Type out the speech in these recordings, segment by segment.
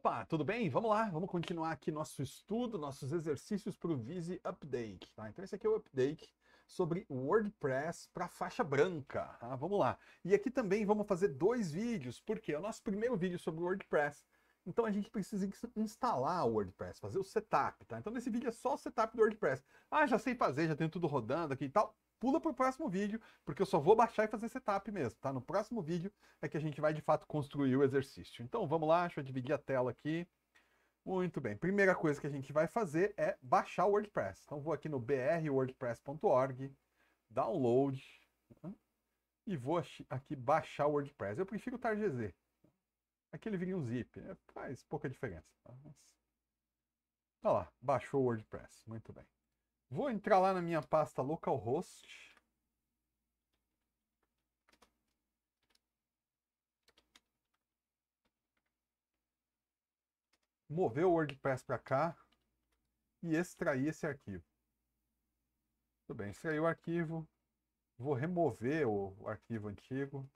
Opa, tudo bem? Vamos lá, vamos continuar aqui nosso estudo, nossos exercícios para o Visi Update. Tá? Então esse aqui é o update sobre WordPress para faixa branca. Tá? Vamos lá. E aqui também vamos fazer dois vídeos, porque é o nosso primeiro vídeo sobre WordPress. Então a gente precisa instalar o WordPress, fazer o setup, tá? Então nesse vídeo é só o setup do WordPress. Ah, já sei fazer, já tenho tudo rodando aqui e tal pula para o próximo vídeo, porque eu só vou baixar e fazer setup mesmo, tá? No próximo vídeo é que a gente vai de fato construir o exercício. Então vamos lá, deixa eu dividir a tela aqui. Muito bem, primeira coisa que a gente vai fazer é baixar o WordPress. Então vou aqui no brwordpress.org, download, hum, e vou aqui baixar o WordPress. Eu prefiro o TarGZ. Aqui ele vira um zip, é, faz pouca diferença. Tá? Mas... Olha lá, baixou o WordPress, muito bem. Vou entrar lá na minha pasta localhost. Mover o WordPress para cá e extrair esse arquivo. Tudo bem, extraí o arquivo. Vou remover o arquivo antigo.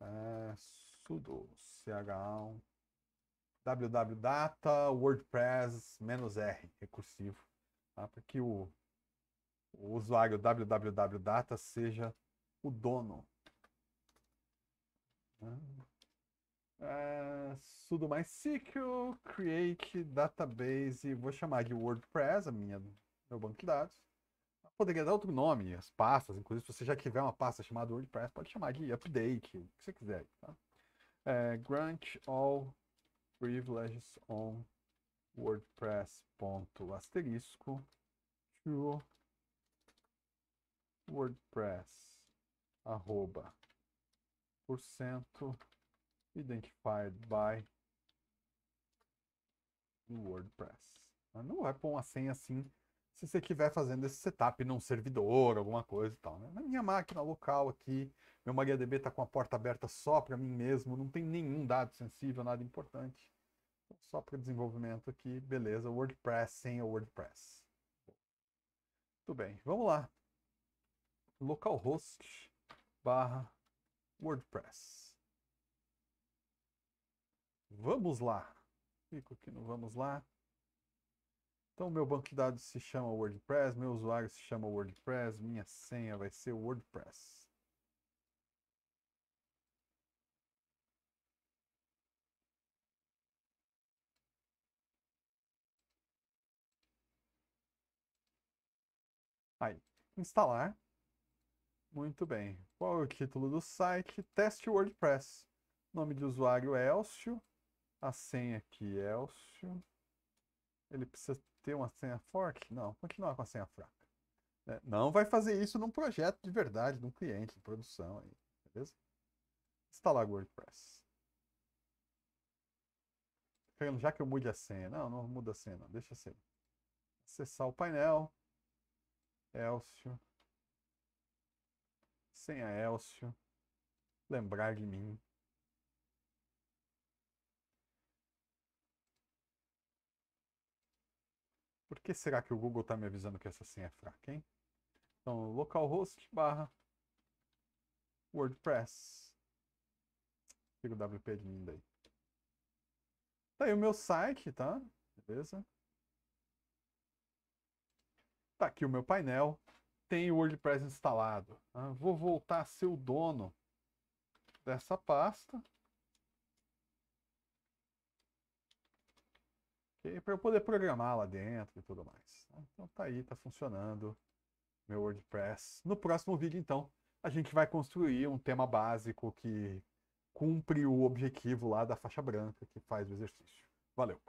É, sudo chal www.data, wordpress-r, recursivo, tá? para que o, o usuário www.data seja o dono. Né? É, sudo MySQL, create database, vou chamar de WordPress, a minha, meu banco de dados. poderia dar outro nome, as pastas, inclusive se você já tiver uma pasta chamada WordPress, pode chamar de update, o que você quiser. Tá? É, grant all privileges on WordPress ponto asterisco to WordPress arroba por cento identified by WordPress. Mas não vai pôr uma senha assim se você estiver fazendo esse setup num servidor, alguma coisa e tal. Né? Na minha máquina local aqui, meu MariaDB está com a porta aberta só para mim mesmo, não tem nenhum dado sensível, nada importante só para desenvolvimento aqui, beleza, WordPress sem o WordPress. Muito bem, vamos lá. Localhost barra WordPress. Vamos lá. Clico aqui no vamos lá. Então, meu banco de dados se chama WordPress, meu usuário se chama WordPress, minha senha vai ser WordPress. Aí, instalar. Muito bem. Qual é o título do site? Teste WordPress. Nome de usuário é Elcio. A senha aqui, Elcio. Ele precisa ter uma senha forte? Não, continuar com a senha fraca. É, não vai fazer isso num projeto de verdade, num cliente, de produção. Aí, beleza? Instalar WordPress. Tá Já que eu mude a senha. Não, não muda a senha, não. Deixa a senha. Acessar o painel. Elcio. Senha Elcio. Lembrar de mim. Por que será que o Google está me avisando que essa senha é fraca, hein? Então, localhost barra WordPress. Fica o WP lindo aí. daí. Tá aí o meu site, tá? Beleza? Está aqui o meu painel, tem o WordPress instalado. Ah, vou voltar a ser o dono dessa pasta. Okay, para eu poder programar lá dentro e tudo mais. Ah, então tá aí, tá funcionando meu WordPress. No próximo vídeo, então, a gente vai construir um tema básico que cumpre o objetivo lá da faixa branca que faz o exercício. Valeu!